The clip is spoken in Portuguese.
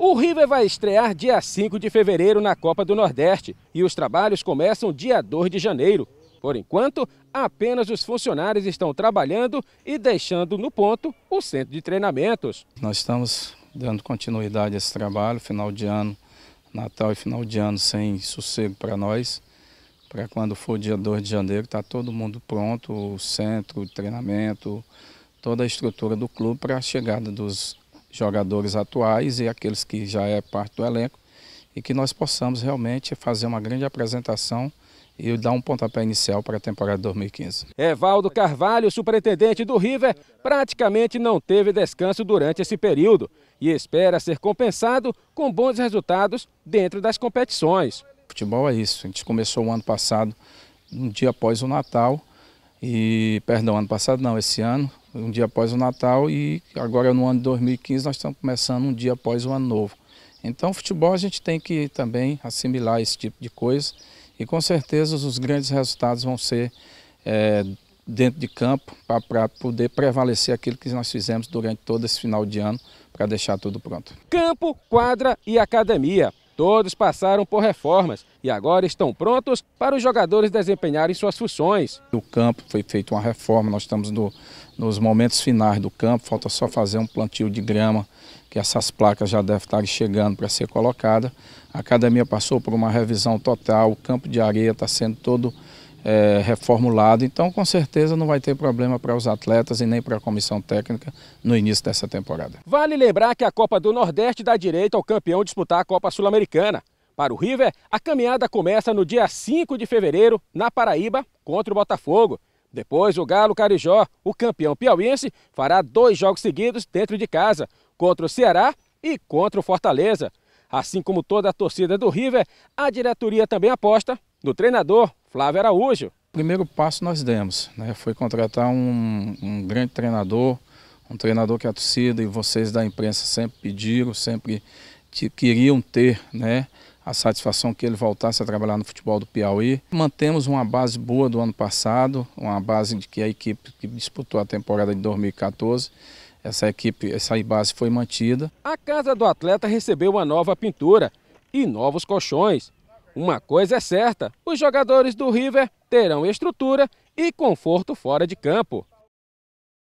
O River vai estrear dia 5 de fevereiro na Copa do Nordeste e os trabalhos começam dia 2 de janeiro. Por enquanto, apenas os funcionários estão trabalhando e deixando no ponto o centro de treinamentos. Nós estamos dando continuidade a esse trabalho, final de ano, Natal e final de ano sem sossego para nós. Para quando for dia 2 de janeiro, está todo mundo pronto, o centro, o treinamento, toda a estrutura do clube para a chegada dos jogadores atuais e aqueles que já é parte do elenco e que nós possamos realmente fazer uma grande apresentação e dar um pontapé inicial para a temporada 2015. Evaldo Carvalho, superintendente do River, praticamente não teve descanso durante esse período e espera ser compensado com bons resultados dentro das competições. Futebol é isso. A gente começou o ano passado, um dia após o Natal, e, perdão, ano passado não, esse ano, um dia após o Natal e agora no ano de 2015 nós estamos começando um dia após o Ano Novo. Então, futebol a gente tem que também assimilar esse tipo de coisa e com certeza os grandes resultados vão ser é, dentro de campo para poder prevalecer aquilo que nós fizemos durante todo esse final de ano para deixar tudo pronto. Campo, quadra e academia. Todos passaram por reformas e agora estão prontos para os jogadores desempenharem suas funções. O campo foi feita uma reforma, nós estamos no, nos momentos finais do campo, falta só fazer um plantio de grama, que essas placas já devem estar chegando para ser colocada. A academia passou por uma revisão total, o campo de areia está sendo todo é, reformulado. Então, com certeza, não vai ter problema para os atletas e nem para a comissão técnica no início dessa temporada. Vale lembrar que a Copa do Nordeste dá direito ao campeão disputar a Copa Sul-Americana. Para o River, a caminhada começa no dia 5 de fevereiro, na Paraíba, contra o Botafogo. Depois, o Galo Carijó, o campeão piauiense, fará dois jogos seguidos dentro de casa, contra o Ceará e contra o Fortaleza. Assim como toda a torcida do River, a diretoria também aposta no treinador Flávio Araújo. O primeiro passo nós demos, né? foi contratar um, um grande treinador, um treinador que a torcida e vocês da imprensa sempre pediram, sempre te, queriam ter, né? a satisfação que ele voltasse a trabalhar no futebol do Piauí. Mantemos uma base boa do ano passado, uma base de que a equipe que disputou a temporada de 2014 essa equipe, essa base foi mantida. A casa do atleta recebeu uma nova pintura e novos colchões. Uma coisa é certa, os jogadores do River terão estrutura e conforto fora de campo.